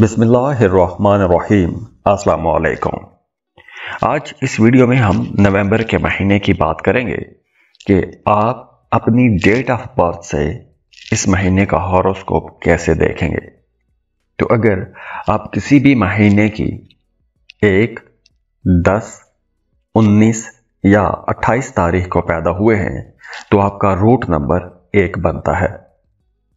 बिसमीम् असलकुम आज इस वीडियो में हम नवंबर के महीने की बात करेंगे कि आप अपनी डेट ऑफ बर्थ से इस महीने का हॉरोस्कोप कैसे देखेंगे तो अगर आप किसी भी महीने की एक दस उन्नीस या अट्ठाईस तारीख को पैदा हुए हैं तो आपका रूट नंबर एक बनता है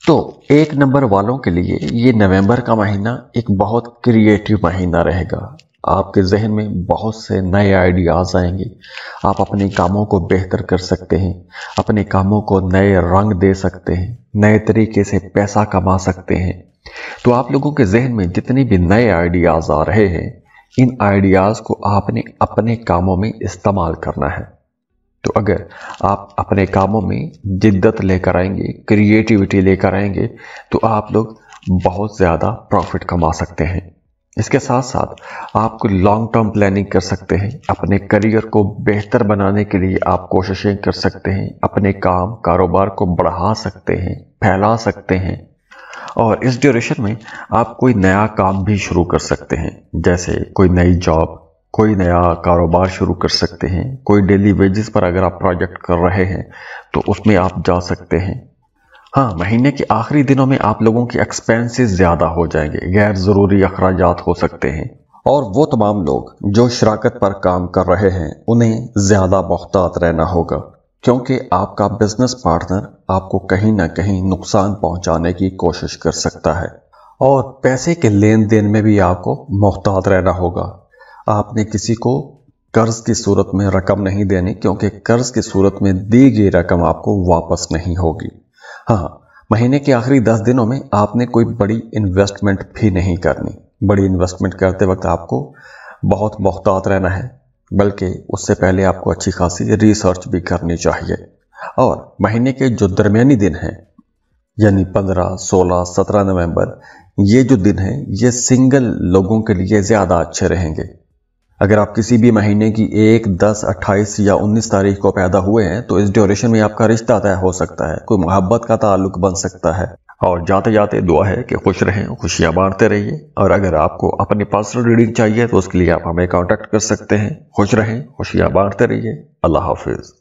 तो एक नंबर वालों के लिए ये नवंबर का महीना एक बहुत क्रिएटिव महीना रहेगा आपके जहन में बहुत से नए आइडियाज़ आएंगे आप अपने कामों को बेहतर कर सकते हैं अपने कामों को नए रंग दे सकते हैं नए तरीके से पैसा कमा सकते हैं तो आप लोगों के जहन में जितने भी नए आइडियाज़ आ रहे हैं इन आइडियाज़ को आपने अपने कामों में इस्तेमाल करना है तो अगर आप अपने कामों में जिद्दत लेकर आएंगे क्रिएटिविटी लेकर आएंगे तो आप लोग बहुत ज़्यादा प्रॉफिट कमा सकते हैं इसके साथ साथ आप लॉन्ग टर्म प्लानिंग कर सकते हैं अपने करियर को बेहतर बनाने के लिए आप कोशिशें कर सकते हैं अपने काम कारोबार को बढ़ा सकते हैं फैला सकते हैं और इस ड्यूरेशन में आप कोई नया काम भी शुरू कर सकते हैं जैसे कोई नई जॉब कोई नया कारोबार शुरू कर सकते हैं कोई डेली वेजेस पर अगर आप प्रोजेक्ट कर रहे हैं तो उसमें आप जा सकते हैं हाँ महीने के आखिरी दिनों में आप लोगों के एक्सपेंसेस ज़्यादा हो जाएंगे गैर ज़रूरी अखराज हो सकते हैं और वो तमाम लोग जो शराकत पर काम कर रहे हैं उन्हें ज़्यादा मोहतात रहना होगा क्योंकि आपका बिजनेस पार्टनर आपको कहीं ना कहीं नुकसान पहुंचाने की कोशिश कर सकता है और पैसे के लेन देन में भी आपको मुहतात रहना होगा आपने किसी को कर्ज की सूरत में रकम नहीं देनी क्योंकि कर्ज की सूरत में दी गई रकम आपको वापस नहीं होगी हाँ महीने के आखिरी दस दिनों में आपने कोई बड़ी इन्वेस्टमेंट भी नहीं करनी बड़ी इन्वेस्टमेंट करते वक्त आपको बहुत मोहतात रहना है बल्कि उससे पहले आपको अच्छी खासी रिसर्च भी करनी चाहिए और महीने के जो दरमियानी दिन हैं यानी 15, 16, 17 नवंबर ये जो दिन हैं ये सिंगल लोगों के लिए ज़्यादा अच्छे रहेंगे अगर आप किसी भी महीने की एक दस अट्ठाईस या उन्नीस तारीख को पैदा हुए हैं तो इस ड्यूरेशन में आपका रिश्ता तय हो सकता है कोई मोहब्बत का ताल्लुक बन सकता है और जाते जाते दुआ है कि खुश रहें खुशियाँ बांटते रहिए और अगर आपको अपनी पर्सनल रीडिंग चाहिए तो उसके लिए आप हमें कॉन्टेक्ट कर सकते हैं खुश रहें खुशियाँ बांटते रहिए अल्लाह हाफिज़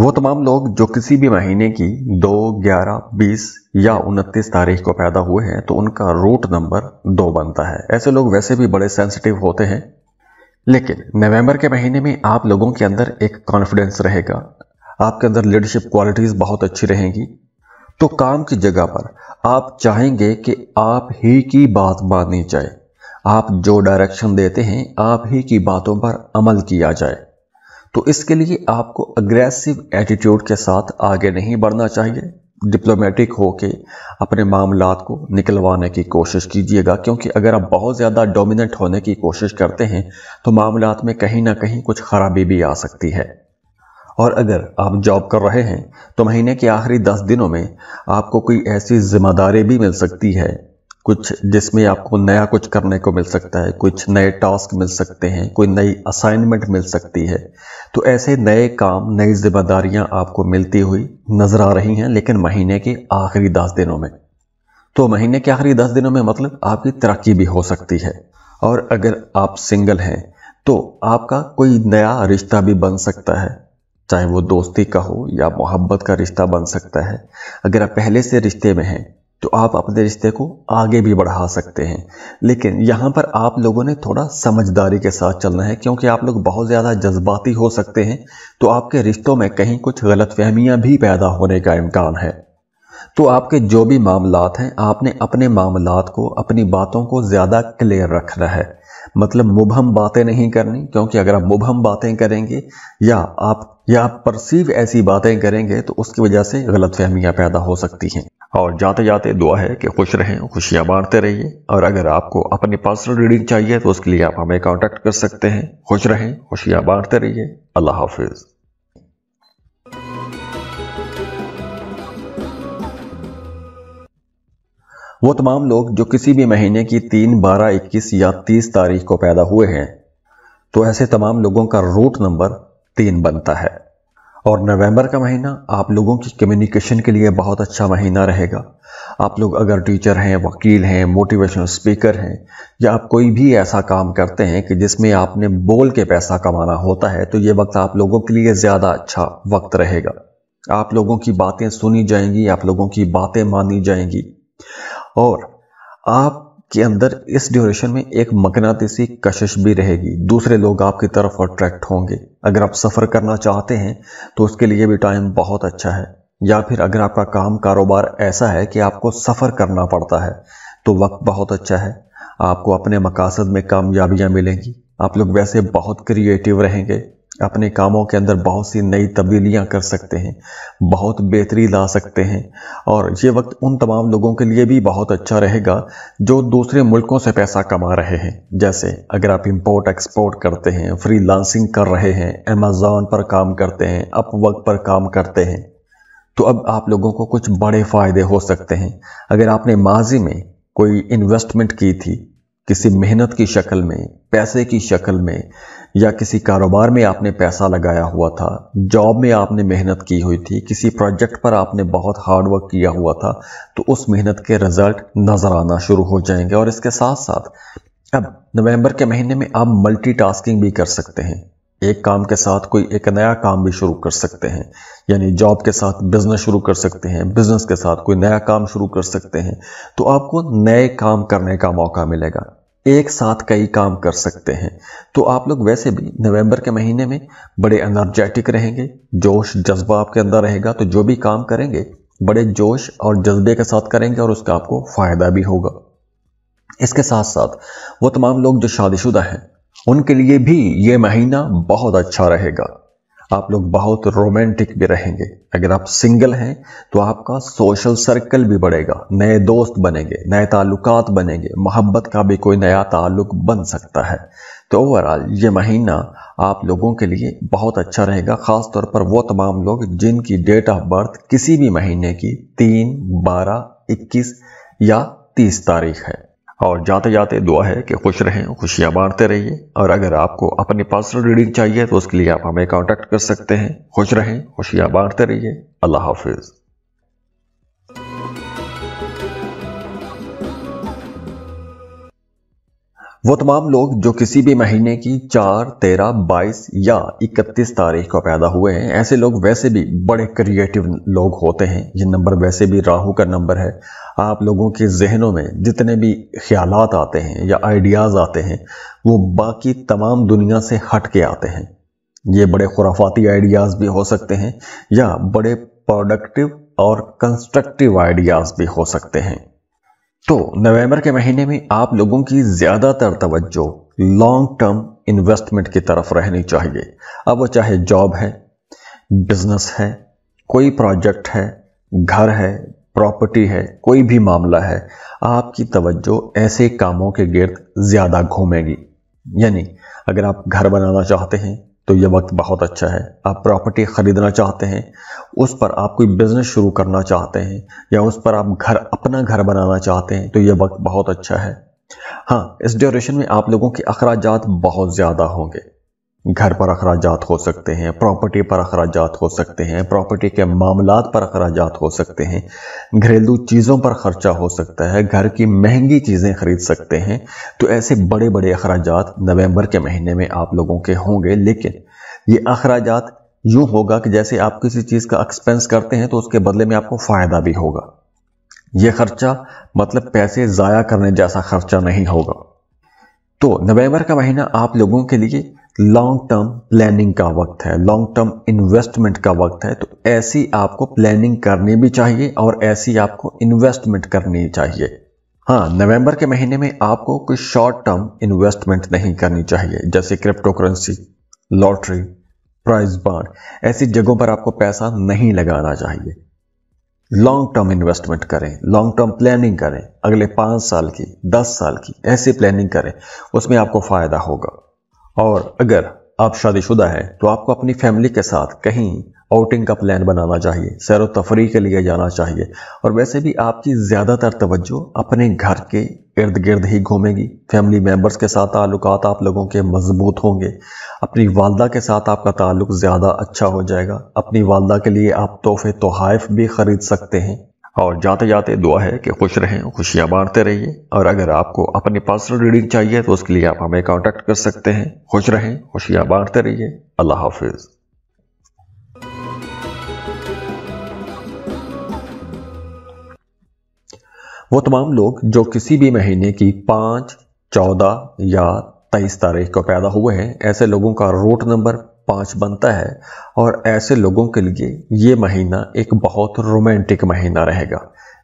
वो तमाम लोग जो किसी भी महीने की 2, 11, 20 या 29 तारीख को पैदा हुए हैं तो उनका रूट नंबर दो बनता है ऐसे लोग वैसे भी बड़े सेंसिटिव होते हैं लेकिन नवंबर के महीने में आप लोगों के अंदर एक कॉन्फिडेंस रहेगा आपके अंदर लीडरशिप क्वालिटीज़ बहुत अच्छी रहेंगी तो काम की जगह पर आप चाहेंगे कि आप ही की बात मानी जाए आप जो डायरेक्शन देते हैं आप ही की बातों पर अमल किया जाए तो इसके लिए आपको अग्रेसिव एटीट्यूड के साथ आगे नहीं बढ़ना चाहिए डिप्लोमेटिक होके अपने मामला को निकलवाने की कोशिश कीजिएगा क्योंकि अगर आप बहुत ज़्यादा डोमिनेंट होने की कोशिश करते हैं तो मामला में कहीं ना कहीं कुछ खराबी भी आ सकती है और अगर आप जॉब कर रहे हैं तो महीने के आखिरी दस दिनों में आपको कोई ऐसी जिम्मेदारी भी मिल सकती है कुछ जिसमें आपको नया कुछ करने को मिल सकता है कुछ नए टास्क मिल सकते हैं कोई नई असाइनमेंट मिल सकती है तो ऐसे नए काम नई जिम्मेदारियां आपको मिलती हुई नजर आ रही हैं लेकिन महीने के आखिरी दस दिनों में तो महीने के आखिरी दस दिनों में मतलब आपकी तरक्की भी हो सकती है और अगर आप सिंगल हैं तो आपका कोई नया रिश्ता भी बन सकता है चाहे वो दोस्ती का हो या मोहब्बत का रिश्ता बन सकता है अगर आप पहले से रिश्ते में हैं तो आप अपने रिश्ते को आगे भी बढ़ा सकते हैं लेकिन यहाँ पर आप लोगों ने थोड़ा समझदारी के साथ चलना है क्योंकि आप लोग बहुत ज़्यादा जज्बाती हो सकते हैं तो आपके रिश्तों में कहीं कुछ गलत फहमियाँ भी पैदा होने का इम्कान है तो आपके जो भी मामलात हैं आपने अपने मामलात को अपनी बातों को ज़्यादा क्लियर रखना है मतलब मुबहम बातें नहीं करनी क्योंकि अगर आप मुबहम बातें करेंगे या आप या आप परसीव ऐसी बातें करेंगे तो उसकी वजह से गलत फहमियाँ पैदा हो सकती हैं और जाते जाते दुआ है कि खुश रहें खुशियाँ बांटते रहिए और अगर आपको अपनी पर्सनल रीडिंग चाहिए तो उसके लिए आप हमें कॉन्टैक्ट कर सकते हैं खुश रहें खुशियाँ बांटते रहिए अल्लाह हाफिज़ वो तमाम लोग जो किसी भी महीने की तीन बारह इक्कीस या तीस तारीख को पैदा हुए हैं तो ऐसे तमाम लोगों का रूट नंबर तीन बनता है और नवंबर का महीना आप लोगों की कम्युनिकेशन के लिए बहुत अच्छा महीना रहेगा आप लोग अगर टीचर हैं वकील हैं मोटिवेशनल स्पीकर हैं या आप कोई भी ऐसा काम करते हैं कि जिसमें आपने बोल के पैसा कमाना होता है तो ये वक्त आप लोगों के लिए ज़्यादा अच्छा वक्त रहेगा आप लोगों की बातें सुनी जाएंगी आप लोगों की बातें मानी जाएंगी और आप के अंदर इस ड्यूरेशन में एक मकनातीसी कशिश भी रहेगी दूसरे लोग आपकी तरफ अट्रैक्ट होंगे अगर आप सफ़र करना चाहते हैं तो उसके लिए भी टाइम बहुत अच्छा है या फिर अगर आपका काम कारोबार ऐसा है कि आपको सफ़र करना पड़ता है तो वक्त बहुत अच्छा है आपको अपने मकासद में कामयाबियाँ मिलेंगी आप लोग वैसे बहुत क्रिएटिव रहेंगे अपने कामों के अंदर बहुत सी नई तब्दीलियां कर सकते हैं बहुत बेहतरी ला सकते हैं और ये वक्त उन तमाम लोगों के लिए भी बहुत अच्छा रहेगा जो दूसरे मुल्कों से पैसा कमा रहे हैं जैसे अगर आप इंपोर्ट एक्सपोर्ट करते हैं फ्री लांसिंग कर रहे हैं अमेजोन पर काम करते हैं अपवर्क पर काम करते हैं तो अब आप लोगों को कुछ बड़े फ़ायदे हो सकते हैं अगर आपने माजी में कोई इन्वेस्टमेंट की थी किसी मेहनत की शक्ल में पैसे की शक्ल में या किसी कारोबार में आपने पैसा लगाया हुआ था जॉब में आपने मेहनत की हुई थी किसी प्रोजेक्ट पर आपने बहुत हार्ड वर्क किया हुआ था तो उस मेहनत के रिजल्ट नज़र आना शुरू हो जाएंगे और इसके साथ साथ अब नवंबर के महीने में आप मल्टीटास्किंग भी कर सकते हैं एक काम के साथ कोई एक नया काम भी शुरू कर सकते हैं यानी जॉब के साथ बिजनेस शुरू कर सकते हैं बिजनेस के साथ कोई नया काम शुरू कर सकते हैं तो आपको नए काम करने का मौका मिलेगा एक साथ कई काम कर सकते हैं तो आप लोग वैसे भी नवंबर के महीने में बड़े एनर्जेटिक रहेंगे जोश जज्बा आपके अंदर रहेगा तो जो भी काम करेंगे बड़े जोश और जज्बे के साथ करेंगे और उसका आपको फायदा भी होगा इसके साथ साथ वो तमाम लोग जो शादीशुदा हैं उनके लिए भी ये महीना बहुत अच्छा रहेगा आप लोग बहुत रोमांटिक भी रहेंगे अगर आप सिंगल हैं तो आपका सोशल सर्कल भी बढ़ेगा नए दोस्त बनेंगे नए ताल्लुकात बनेंगे मोहब्बत का भी कोई नया ताल्लुक बन सकता है तो ओवरऑल ये महीना आप लोगों के लिए बहुत अच्छा रहेगा ख़ास तौर पर वो तमाम लोग जिनकी डेट ऑफ बर्थ किसी भी महीने की तीन बारह इक्कीस या तीस तारीख है और जाते जाते दुआ है कि खुश रहें खुशियाँ बांटते रहिए और अगर आपको अपनी पर्सनल रीडिंग चाहिए तो उसके लिए आप हमें कॉन्टैक्ट कर सकते हैं खुश रहें खुशियाँ बांटते रहिए अल्लाह हाफिज़ वो तमाम लोग जो किसी भी महीने की चार तेरह बाईस या इकतीस तारीख को पैदा हुए हैं ऐसे लोग वैसे भी बड़े क्रिएटिव लोग होते हैं ये नंबर वैसे भी राहु का नंबर है आप लोगों के जहनों में जितने भी ख्याल आते हैं या आइडियाज़ आते हैं वो बाकी तमाम दुनिया से हट के आते हैं ये बड़े खुराफाती आइडियाज़ भी हो सकते हैं या बड़े प्रोडक्टिव और कंस्ट्रक्टिव आइडियाज़ भी हो सकते हैं तो नवंबर के महीने में आप लोगों की ज़्यादातर तवज्जो लॉन्ग टर्म इन्वेस्टमेंट की तरफ रहनी चाहिए अब वो चाहे जॉब है बिजनेस है कोई प्रोजेक्ट है घर है प्रॉपर्टी है कोई भी मामला है आपकी तवज्जो ऐसे कामों के गिर्द ज़्यादा घूमेगी यानी अगर आप घर बनाना चाहते हैं तो यह वक्त बहुत अच्छा है आप प्रॉपर्टी ख़रीदना चाहते हैं उस पर आप कोई बिज़नेस शुरू करना चाहते हैं या उस पर आप घर अपना घर बनाना चाहते हैं तो यह वक्त बहुत अच्छा है हाँ इस ड्यूरेशन में आप लोगों के अखराज बहुत ज़्यादा होंगे घर पर अखराज हो सकते हैं प्रॉपर्टी पर अखराज हो सकते हैं प्रॉपर्टी के मामला पर अखराज हो सकते हैं घरेलू चीज़ों पर खर्चा हो सकता है घर की महंगी चीज़ें खरीद सकते हैं तो ऐसे बड़े बड़े अखराज नवंबर के महीने में आप लोगों के होंगे लेकिन ये अखराज यूँ होगा कि जैसे आप किसी चीज़ का एक्सपेंस करते हैं तो उसके बदले में आपको फ़ायदा भी होगा ये खर्चा मतलब पैसे ज़ाया करने जैसा खर्चा नहीं होगा तो नवंबर का महीना आप लोगों के लिए लॉन्ग टर्म प्लानिंग का वक्त है लॉन्ग टर्म इन्वेस्टमेंट का वक्त है तो ऐसी आपको प्लानिंग करनी भी चाहिए और ऐसी आपको इन्वेस्टमेंट करनी चाहिए हाँ नवंबर के महीने में आपको कोई शॉर्ट टर्म इन्वेस्टमेंट नहीं करनी चाहिए जैसे crypto currency lottery price bond ऐसी जगहों पर आपको पैसा नहीं लगाना चाहिए लॉन्ग टर्म इन्वेस्टमेंट करें लॉन्ग टर्म प्लानिंग करें अगले पांच साल की दस साल की ऐसी प्लानिंग करें उसमें आपको फायदा होगा और अगर आप शादीशुदा हैं तो आपको अपनी फैमिली के साथ कहीं आउटिंग का प्लान बनाना चाहिए सैर तफरी के लिए जाना चाहिए और वैसे भी आपकी ज़्यादातर तवज्जो अपने घर के इर्द गिर्द ही घूमेगी फैमिली मेम्बर्स के साथ ताल्लुक आप लोगों के मजबूत होंगे अपनी वालदा के साथ आपका ताल्लुक ज़्यादा अच्छा हो जाएगा अपनी वालदा के लिए आप तोहफे तोहफ़ भी ख़रीद सकते हैं और जाते जाते दुआ है कि खुश रहें खुशियाँ बांटते रहिए और अगर आपको अपनी पर्सनल रीडिंग चाहिए तो उसके लिए आप हमें कॉन्टेक्ट कर सकते हैं खुश रहें खुशियाँ बांटते रहिए अल्लाह हाफिज़ वो तमाम लोग जो किसी भी महीने की पाँच चौदह या तेईस तारीख को पैदा हुए हैं ऐसे लोगों का रोट नंबर पाँच बनता है और ऐसे लोगों के लिए ये महीना एक बहुत रोमांटिक महीना रहेगा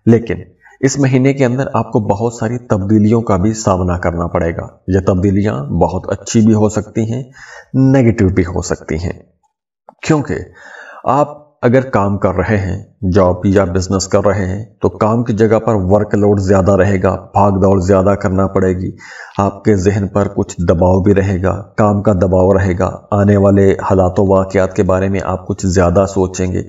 लेकिन इस महीने के अंदर आपको बहुत सारी तब्दीलियों का भी सामना करना पड़ेगा यह तब्दीलियां बहुत अच्छी भी हो सकती हैं नेगेटिव भी हो सकती हैं क्योंकि आप अगर काम कर रहे हैं जॉब या बिजनेस कर रहे हैं तो काम की जगह पर वर्कलोड ज़्यादा रहेगा भाग दौड़ ज़्यादा करना पड़ेगी आपके जहन पर कुछ दबाव भी रहेगा काम का दबाव रहेगा आने वाले हालात वाक़ात के बारे में आप कुछ ज़्यादा सोचेंगे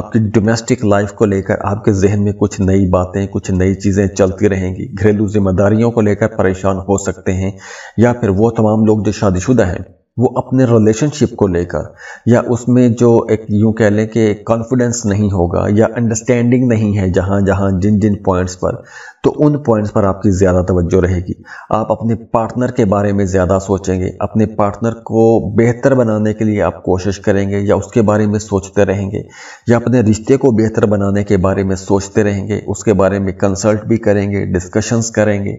आपकी डोमेस्टिक लाइफ को लेकर आपके जहन में कुछ नई बातें कुछ नई चीज़ें चलती रहेंगी घरेलू जिम्मेदारियों को लेकर परेशान हो सकते हैं या फिर वो तमाम लोग जो शादीशुदा हैं वो अपने रिलेशनशिप को लेकर या उसमें जो एक यूँ कह लें कि कॉन्फिडेंस नहीं होगा या अंडरस्टैंडिंग नहीं है जहाँ जहाँ जिन जिन पॉइंट्स पर तो उन पॉइंट्स पर आपकी ज़्यादा तवज्जो रहेगी आप अपने पार्टनर के बारे में ज़्यादा सोचेंगे अपने पार्टनर को बेहतर बनाने के लिए आप कोशिश करेंगे या उसके बारे में सोचते रहेंगे या अपने रिश्ते को बेहतर बनाने के बारे में सोचते रहेंगे उसके बारे में कंसल्ट भी करेंगे डिस्कशंस करेंगे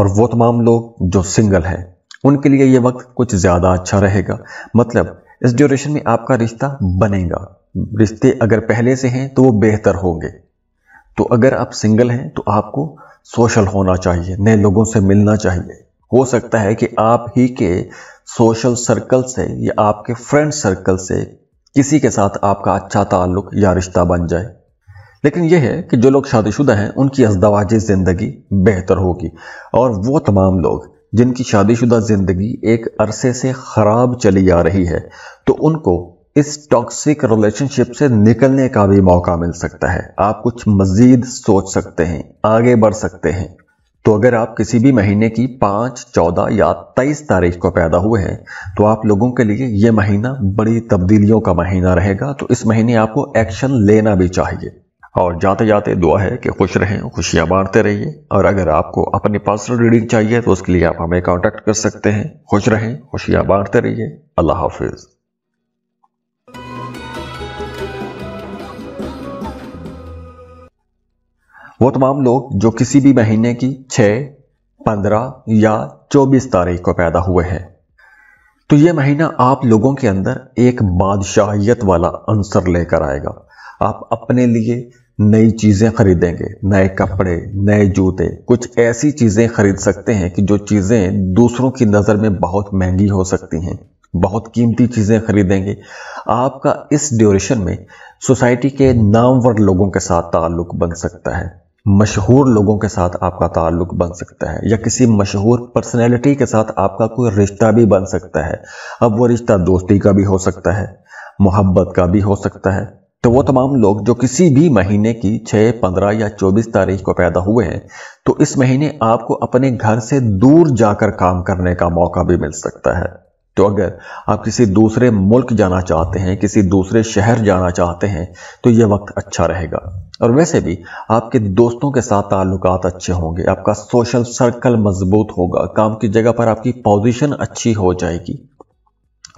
और वो तमाम लोग जो सिंगल हैं उनके लिए ये वक्त कुछ ज़्यादा अच्छा रहेगा मतलब इस ड्यूरेशन में आपका रिश्ता बनेगा रिश्ते अगर पहले से हैं तो वो बेहतर होंगे तो अगर आप सिंगल हैं तो आपको सोशल होना चाहिए नए लोगों से मिलना चाहिए हो सकता है कि आप ही के सोशल सर्कल से या आपके फ्रेंड सर्कल से किसी के साथ आपका अच्छा ताल्लुक या रिश्ता बन जाए लेकिन यह है कि जो लोग शादीशुदा हैं उनकी अजदवाजी ज़िंदगी बेहतर होगी और वो तमाम लोग जिनकी शादीशुदा ज़िंदगी एक अरसे से ख़राब चली आ रही है तो उनको इस टॉक्सिक रिलेशनशिप से निकलने का भी मौका मिल सकता है आप कुछ मज़ीद सोच सकते हैं आगे बढ़ सकते हैं तो अगर आप किसी भी महीने की पाँच चौदह या तेईस तारीख को पैदा हुए हैं तो आप लोगों के लिए ये महीना बड़ी तब्दीलियों का महीना रहेगा तो इस महीने आपको एक्शन लेना भी चाहिए और जाते जाते दुआ है कि खुश रहें खुशियाँ बांटते रहिए और अगर आपको अपनी पर्सनल रीडिंग चाहिए तो उसके लिए आप हमें कॉन्टैक्ट कर सकते हैं खुश रहें खुशियाँ बांटते रहिए अल्लाह हाफिज़ वो तमाम लोग जो किसी भी महीने की छः पंद्रह या चौबीस तारीख को पैदा हुए हैं तो ये महीना आप लोगों के अंदर एक बादशाहियत वाला अंसर लेकर आएगा आप अपने लिए नई चीज़ें खरीदेंगे नए कपड़े नए जूते कुछ ऐसी चीज़ें खरीद सकते हैं कि जो चीज़ें दूसरों की नज़र में बहुत महंगी हो सकती हैं बहुत कीमती चीज़ें खरीदेंगे आपका इस ड्यूरेशन में सोसाइटी के नामवर लोगों के साथ ताल्लुक बन सकता है मशहूर लोगों के साथ आपका ताल्लुक बन सकता है या किसी मशहूर पर्सनैलिटी के साथ आपका कोई रिश्ता भी बन सकता है अब वो रिश्ता दोस्ती का भी हो सकता है मोहब्बत का भी हो सकता है तो वो तमाम लोग जो किसी भी महीने की 6, 15 या 24 तारीख को पैदा हुए हैं तो इस महीने आपको अपने घर से दूर जाकर काम करने का मौका भी मिल सकता है तो अगर आप किसी दूसरे मुल्क जाना चाहते हैं किसी दूसरे शहर जाना चाहते हैं तो ये वक्त अच्छा रहेगा और वैसे भी आपके दोस्तों के साथ ताल्लुकात अच्छे होंगे आपका सोशल सर्कल मजबूत होगा काम की जगह पर आपकी पोजीशन अच्छी हो जाएगी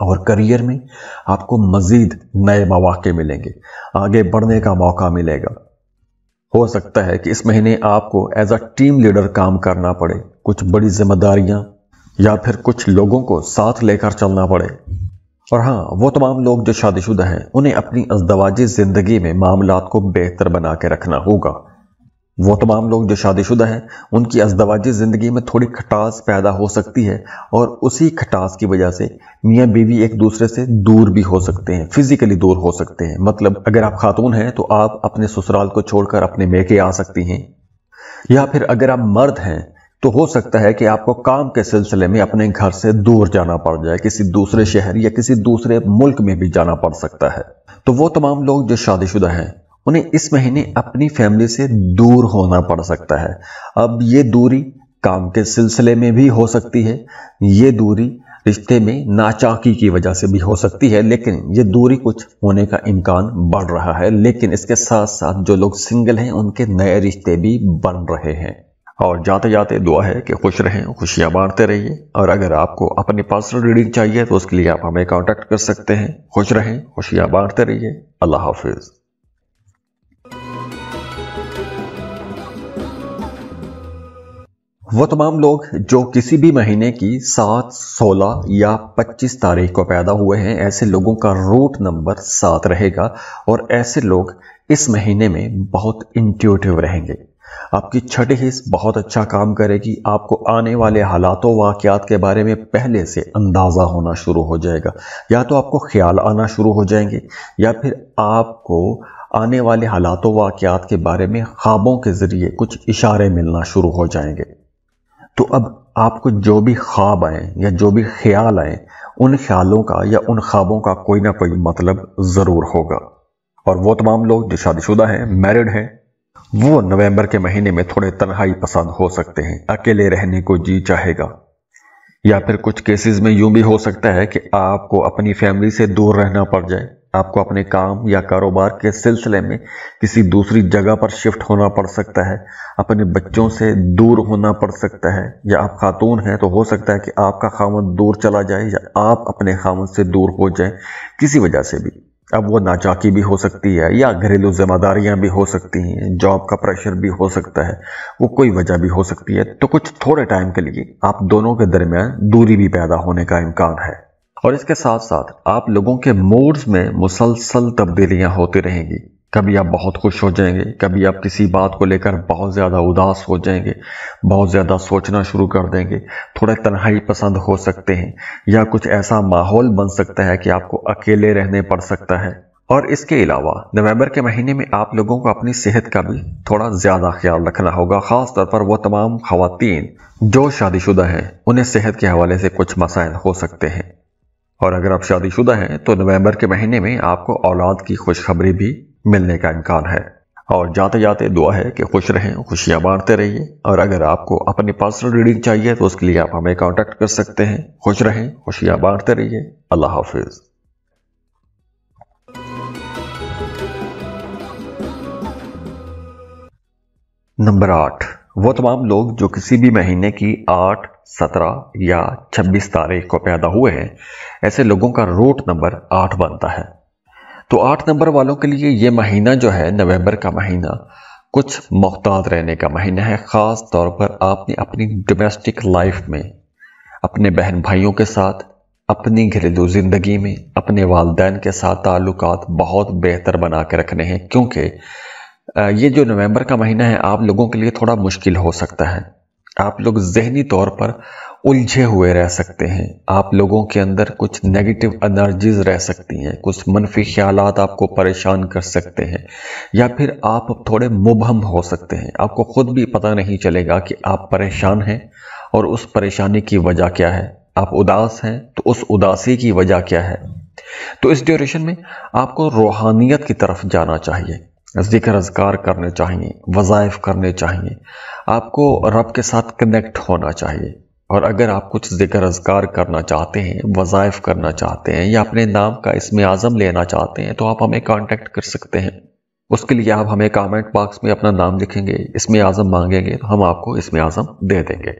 और करियर में आपको मज़ीद नए मौाक़े मिलेंगे आगे बढ़ने का मौका मिलेगा हो सकता है कि इस महीने आपको एज अ टीम लीडर काम करना पड़े कुछ बड़ी जिम्मेदारियां या फिर कुछ लोगों को साथ लेकर चलना पड़े और हाँ वो तमाम लोग जो शादीशुदा हैं उन्हें अपनी अजदवाजी ज़िंदगी में मामला को बेहतर बना के रखना होगा वो तमाम लोग जो शादीशुदा हैं उनकी अजदवाजी ज़िंदगी में थोड़ी खटास पैदा हो सकती है और उसी खटास की वजह से मियाँ बीवी एक दूसरे से दूर भी हो सकते हैं फिज़िकली दूर हो सकते हैं मतलब अगर आप खातून हैं तो आप अपने ससुराल को छोड़कर अपने मेके आ सकती हैं या फिर अगर आप मर्द हैं तो हो सकता है कि आपको काम के सिलसिले में अपने घर से दूर जाना पड़ जाए किसी दूसरे शहर या किसी दूसरे मुल्क में भी जाना पड़ सकता है तो वो तमाम लोग जो शादीशुदा हैं उन्हें इस महीने अपनी फैमिली से दूर होना पड़ सकता है अब ये दूरी काम के सिलसिले में भी हो सकती है ये दूरी रिश्ते में नाचाकी की वजह से भी हो सकती है लेकिन ये दूरी कुछ होने का इम्कान बढ़ रहा है लेकिन इसके साथ साथ जो लोग सिंगल हैं उनके नए रिश्ते भी बन रहे हैं और जाते जाते दुआ है कि खुश रहें खुशियाँ बांटते रहिए और अगर आपको अपनी पर्सनल रीडिंग चाहिए तो उसके लिए आप हमें कॉन्टैक्ट कर सकते हैं खुश रहें खुशियाँ बांटते रहिए अल्लाह हाफिज़ वो तमाम लोग जो किसी भी महीने की सात सोलह या पच्चीस तारीख को पैदा हुए हैं ऐसे लोगों का रूट नंबर सात रहेगा और ऐसे लोग इस महीने में बहुत इंट्यूटिव रहेंगे आपकी छठी हिस्स बहुत अच्छा काम करेगी आपको आने वाले हालातों वाक़ात के बारे में पहले से अंदाज़ा होना शुरू हो जाएगा या तो आपको ख्याल आना शुरू हो जाएंगे या फिर आपको आने वाले हालातों वाक़ात के बारे में ख्वाबों के ज़रिए कुछ इशारे मिलना शुरू हो जाएंगे तो अब आपको जो भी ख्वाब आए या जो भी ख्याल आए उन ख्यालों का या उन ख्वाबों का कोई ना कोई मतलब ज़रूर होगा और वो तमाम लोग जो शादीशुदा हैं मैरिड हैं वो नवंबर के महीने में थोड़े तनहाई पसंद हो सकते हैं अकेले रहने को जी चाहेगा या फिर कुछ केसेस में यूं भी हो सकता है कि आपको अपनी फैमिली से दूर रहना पड़ जाए आपको अपने काम या कारोबार के सिलसिले में किसी दूसरी जगह पर शिफ्ट होना पड़ सकता है अपने बच्चों से दूर होना पड़ सकता है या आप खातून हैं तो हो सकता है कि आपका खामन दूर चला जाए या आप अपने खामन से दूर हो जाए किसी वजह से भी अब वो नाचाकी भी हो सकती है या घरेलू जिम्मेदारियां भी हो सकती हैं जॉब का प्रेशर भी हो सकता है वो कोई वजह भी हो सकती है तो कुछ थोड़े टाइम के लिए आप दोनों के दरमियान दूरी भी पैदा होने का इम्कान है और इसके साथ साथ आप लोगों के मूड्स में मुसलसल तब्दीलियां होती रहेंगी कभी आप बहुत खुश हो जाएंगे कभी आप किसी बात को लेकर बहुत ज़्यादा उदास हो जाएंगे बहुत ज़्यादा सोचना शुरू कर देंगे थोड़ा तन्हाई पसंद हो सकते हैं या कुछ ऐसा माहौल बन सकता है कि आपको अकेले रहने पड़ सकता है और इसके अलावा नवंबर के महीने में आप लोगों को अपनी सेहत का भी थोड़ा ज़्यादा ख्याल रखना होगा ख़ास तौर पर वह तमाम खातन जो शादीशुदा हैं उन्हें सेहत के हवाले से कुछ मसाइल हो सकते हैं और अगर आप शादीशुदा हैं तो नवंबर के महीने में आपको औलाद की खुशखबरी भी मिलने का इम्कान है और जाते जाते दुआ है कि खुश रहें खुशियाँ बांटते रहिए और अगर आपको अपनी पर्सनल रीडिंग चाहिए तो उसके लिए आप हमें कांटेक्ट कर सकते हैं खुश रहें खुशियाँ बांटते रहिए अल्लाह हाफिज़ नंबर आठ वो तमाम लोग जो किसी भी महीने की आठ सत्रह या छब्बीस तारीख को पैदा हुए हैं ऐसे लोगों का रूट नंबर आठ बनता है तो आठ नंबर वालों के लिए ये महीना जो है नवंबर का महीना कुछ मुख्ताज रहने का महीना है ख़ास तौर पर आपने अपनी डोमेस्टिक लाइफ में अपने बहन भाइयों के साथ अपनी घरेलू ज़िंदगी में अपने वालदेन के साथ ताल्लुकात बहुत बेहतर बना के रखने हैं क्योंकि ये जो नवंबर का महीना है आप लोगों के लिए थोड़ा मुश्किल हो सकता है आप लोग जहनी तौर पर उलझे हुए रह सकते हैं आप लोगों के अंदर कुछ नेगेटिव एनर्जीज रह सकती हैं कुछ मनफी ख्याल आपको परेशान कर सकते हैं या फिर आप थोड़े मुबहम हो सकते हैं आपको खुद भी पता नहीं चलेगा कि आप परेशान हैं और उस परेशानी की वजह क्या है आप उदास हैं तो उस उदासी की वजह क्या है तो इस ड्यूरेशन में आपको रूहानियत की तरफ जाना चाहिए जिक्र अजगार करने चाहिए वज़ाइफ करने चाहिए आपको रब के साथ कनेक्ट होना चाहिए और अगर आप कुछ जिक्र अजगार करना चाहते हैं वज़ाइफ करना चाहते हैं या अपने नाम का इसमें आज़म लेना चाहते हैं तो आप हमें कांटेक्ट कर सकते हैं उसके लिए आप हमें कमेंट बॉक्स में अपना नाम लिखेंगे इसमें आज़म मांगेंगे तो हम आपको इसमें आज़म दे देंगे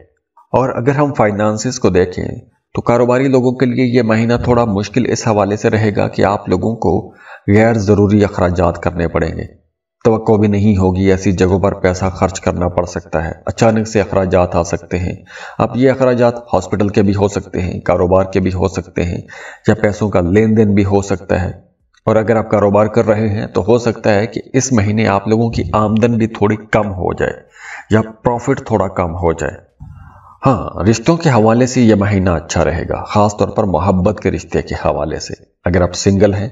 और अगर हम फाइनानसिस को देखें तो कारोबारी लोगों के लिए ये महीना थोड़ा मुश्किल इस हवाले से रहेगा कि आप लोगों को गैर ज़रूरी अखराज करने पड़ेंगे तो भी नहीं होगी ऐसी जगहों पर पैसा खर्च करना पड़ सकता है अचानक से अखराज आ सकते हैं अब ये अखराज हॉस्पिटल के भी हो सकते हैं कारोबार के भी हो सकते हैं या पैसों का लेन देन भी हो सकता है और अगर आप कारोबार कर रहे हैं तो हो सकता है कि इस महीने आप लोगों की आमदन भी थोड़ी कम हो जाए या प्रॉफिट थोड़ा कम हो जाए हाँ रिश्तों के हवाले से यह महीना अच्छा रहेगा ख़ासतौर पर मोहब्बत के रिश्ते के हवाले से अगर आप सिंगल हैं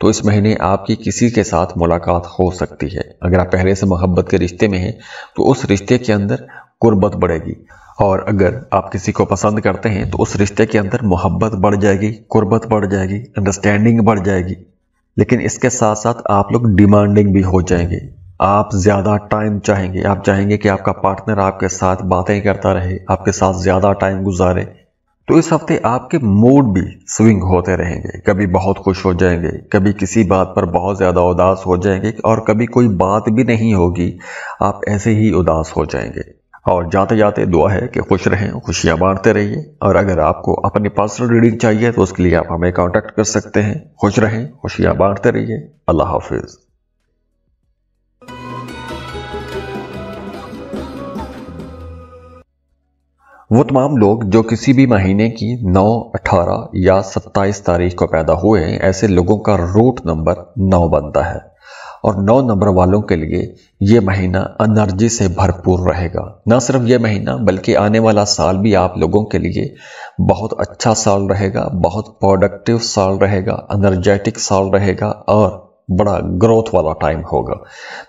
तो इस महीने आपकी किसी के साथ मुलाकात हो सकती है अगर आप पहले से मोहब्बत के रिश्ते में हैं तो उस रिश्ते के अंदर गुर्बत बढ़ेगी और अगर आप किसी को पसंद करते हैं तो उस रिश्ते के अंदर मोहब्बत बढ़ जाएगी गुर्बत बढ़ जाएगी अंडरस्टैंडिंग बढ़ जाएगी लेकिन इसके साथ साथ आप लोग डिमांडिंग भी हो जाएंगे आप ज़्यादा टाइम चाहेंगे आप चाहेंगे कि आपका पार्टनर आपके साथ बातें करता रहे आपके साथ ज़्यादा टाइम गुजारे तो इस हफ्ते आपके मूड भी स्विंग होते रहेंगे कभी बहुत खुश हो जाएंगे कभी किसी बात पर बहुत ज़्यादा उदास हो जाएंगे और कभी कोई बात भी नहीं होगी आप ऐसे ही उदास हो जाएंगे और जाते जाते दुआ है कि खुश रहें खुशियाँ बांटते रहिए और अगर आपको अपनी पर्सनल रीडिंग चाहिए तो उसके लिए आप हमें कॉन्टैक्ट कर सकते हैं खुश रहें खुशियाँ बांटते रहिए अल्लाह हाफिज़ वो तमाम लोग जो किसी भी महीने की 9, 18 या 27 तारीख को पैदा हुए हैं ऐसे लोगों का रूट नंबर 9 बनता है और 9 नंबर वालों के लिए ये महीना एनर्जी से भरपूर रहेगा न सिर्फ ये महीना बल्कि आने वाला साल भी आप लोगों के लिए बहुत अच्छा साल रहेगा बहुत प्रोडक्टिव साल रहेगा एनर्जेटिक साल रहेगा और बड़ा ग्रोथ वाला टाइम होगा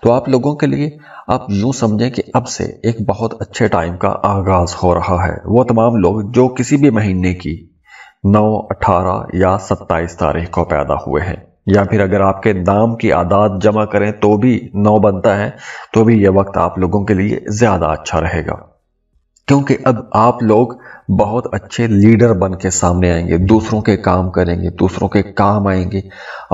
तो आप लोगों के लिए आप यूं समझें कि अब से एक बहुत अच्छे टाइम का आगाज हो रहा है वो तमाम लोग जो किसी भी महीने की 9, 18 या 27 तारीख को पैदा हुए हैं या फिर अगर आपके दाम की आदात जमा करें तो भी नौ बनता है तो भी ये वक्त आप लोगों के लिए ज़्यादा अच्छा रहेगा क्योंकि अब आप लोग बहुत अच्छे लीडर बन के सामने आएंगे दूसरों के काम करेंगे दूसरों के काम आएंगे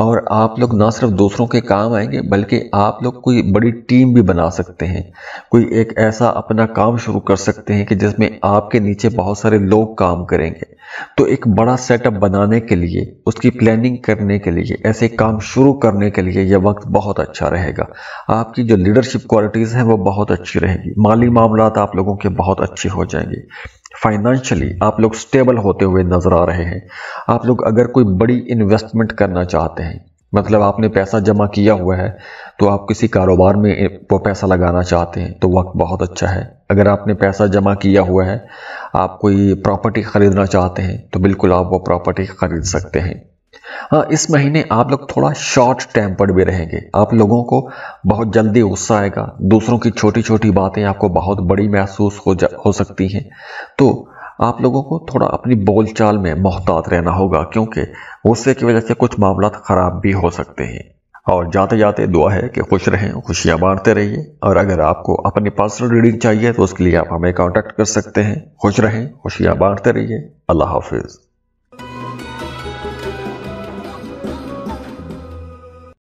और आप लोग ना सिर्फ दूसरों के काम आएंगे बल्कि आप लोग कोई बड़ी टीम भी बना सकते हैं कोई एक ऐसा अपना काम शुरू कर सकते हैं कि जिसमें आपके नीचे बहुत सारे लोग काम करेंगे तो एक बड़ा सेटअप बनाने के लिए उसकी प्लानिंग करने के लिए ऐसे काम शुरू करने के लिए यह वक्त बहुत अच्छा रहेगा आपकी जो लीडरशिप क्वालिटीज़ हैं वो बहुत अच्छी रहेगी माली मामला आप लोगों के बहुत अच्छे हो जाएंगे फाइनेंशियली आप लोग स्टेबल होते हुए नज़र आ रहे हैं आप लोग अगर कोई बड़ी इन्वेस्टमेंट करना चाहते हैं मतलब आपने पैसा जमा किया हुआ है तो आप किसी कारोबार में वो पैसा लगाना चाहते हैं तो वक्त बहुत अच्छा है अगर आपने पैसा जमा किया हुआ है आप कोई प्रॉपर्टी ख़रीदना चाहते हैं तो बिल्कुल आप वो प्रॉपर्टी ख़रीद सकते हैं हाँ इस महीने आप लोग थोड़ा शॉर्ट टेम्पर्ड भी रहेंगे आप लोगों को बहुत जल्दी गुस्सा आएगा दूसरों की छोटी छोटी बातें आपको बहुत बड़ी महसूस हो जा हो सकती हैं तो आप लोगों को थोड़ा अपनी बोलचाल में मोहतात रहना होगा क्योंकि गुस्से की वजह से कुछ मामला तो ख़राब भी हो सकते हैं और जाते जाते दुआ है कि खुश रहें खुशियाँ बांटते रहिए और अगर आपको अपनी पर्सनल रीडिंग चाहिए तो उसके लिए आप हमें कॉन्टेक्ट कर सकते हैं खुश रहें खुशियाँ बांटते रहिए अल्लाह हाफिज़